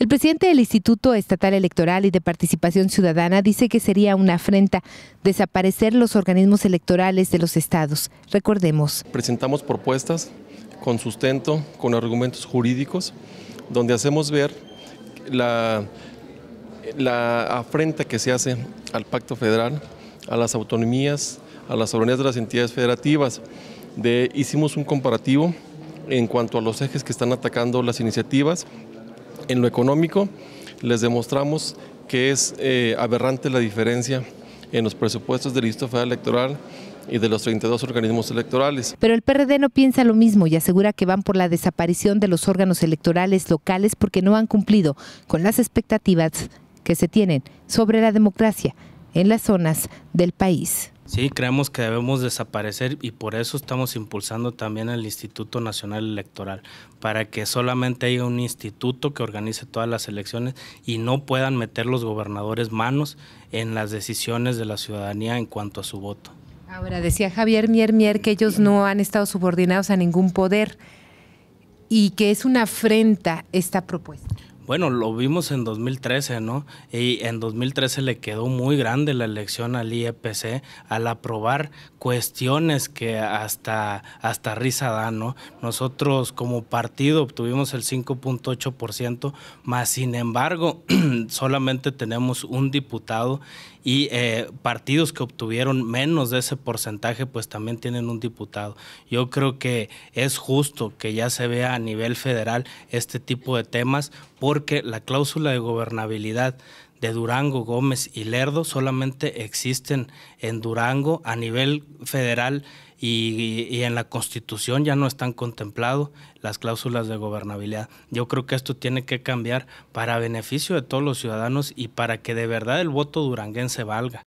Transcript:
El presidente del Instituto Estatal Electoral y de Participación Ciudadana dice que sería una afrenta desaparecer los organismos electorales de los estados. Recordemos. Presentamos propuestas con sustento, con argumentos jurídicos, donde hacemos ver la, la afrenta que se hace al Pacto Federal, a las autonomías, a las soberanías de las entidades federativas. hicimos un comparativo en cuanto a los ejes que están atacando las iniciativas en lo económico, les demostramos que es eh, aberrante la diferencia en los presupuestos del Instituto Federal Electoral y de los 32 organismos electorales. Pero el PRD no piensa lo mismo y asegura que van por la desaparición de los órganos electorales locales porque no han cumplido con las expectativas que se tienen sobre la democracia en las zonas del país. Sí, creemos que debemos desaparecer y por eso estamos impulsando también el Instituto Nacional Electoral, para que solamente haya un instituto que organice todas las elecciones y no puedan meter los gobernadores manos en las decisiones de la ciudadanía en cuanto a su voto. Ahora, decía Javier Mier Mier que ellos no han estado subordinados a ningún poder y que es una afrenta esta propuesta bueno, lo vimos en 2013, ¿no? Y en 2013 le quedó muy grande la elección al IEPC al aprobar cuestiones que hasta, hasta risa dan, ¿no? Nosotros como partido obtuvimos el 5.8%, más sin embargo solamente tenemos un diputado y eh, partidos que obtuvieron menos de ese porcentaje pues también tienen un diputado. Yo creo que es justo que ya se vea a nivel federal este tipo de temas por que la cláusula de gobernabilidad de Durango, Gómez y Lerdo solamente existen en Durango a nivel federal y, en la Constitución ya no están contemplados las cláusulas de gobernabilidad. Yo creo que esto tiene que cambiar para beneficio de todos los ciudadanos y para que de verdad el voto duranguense valga.